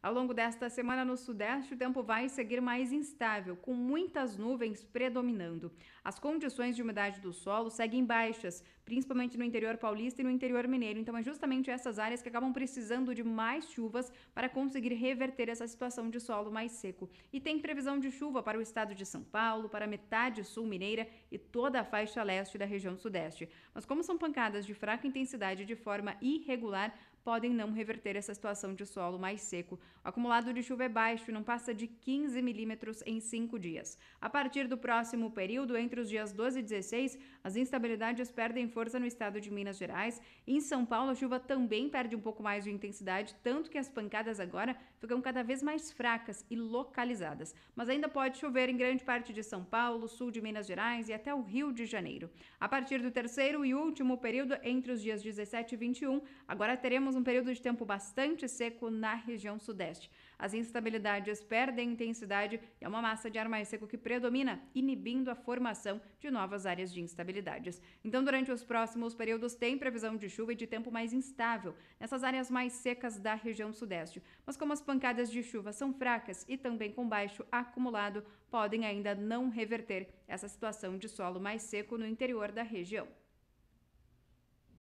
Ao longo desta semana no Sudeste, o tempo vai seguir mais instável, com muitas nuvens predominando. As condições de umidade do solo seguem baixas, principalmente no interior paulista e no interior mineiro. Então, é justamente essas áreas que acabam precisando de mais chuvas para conseguir reverter essa situação de solo mais seco. E tem previsão de chuva para o estado de São Paulo, para metade sul mineira e toda a faixa leste da região Sudeste. Mas, como são pancadas de fraca intensidade de forma irregular, podem não reverter essa situação de solo mais seco. O acumulado de chuva é baixo e não passa de 15 milímetros em cinco dias. A partir do próximo período, entre os dias 12 e 16, as instabilidades perdem força no estado de Minas Gerais. Em São Paulo, a chuva também perde um pouco mais de intensidade, tanto que as pancadas agora ficam cada vez mais fracas e localizadas. Mas ainda pode chover em grande parte de São Paulo, sul de Minas Gerais e até o Rio de Janeiro. A partir do terceiro e último período, entre os dias 17 e 21, agora teremos um período de tempo bastante seco na região sudeste sudeste. As instabilidades perdem intensidade e é uma massa de ar mais seco que predomina, inibindo a formação de novas áreas de instabilidades. Então, durante os próximos períodos, tem previsão de chuva e de tempo mais instável nessas áreas mais secas da região sudeste. Mas, como as pancadas de chuva são fracas e também com baixo acumulado, podem ainda não reverter essa situação de solo mais seco no interior da região.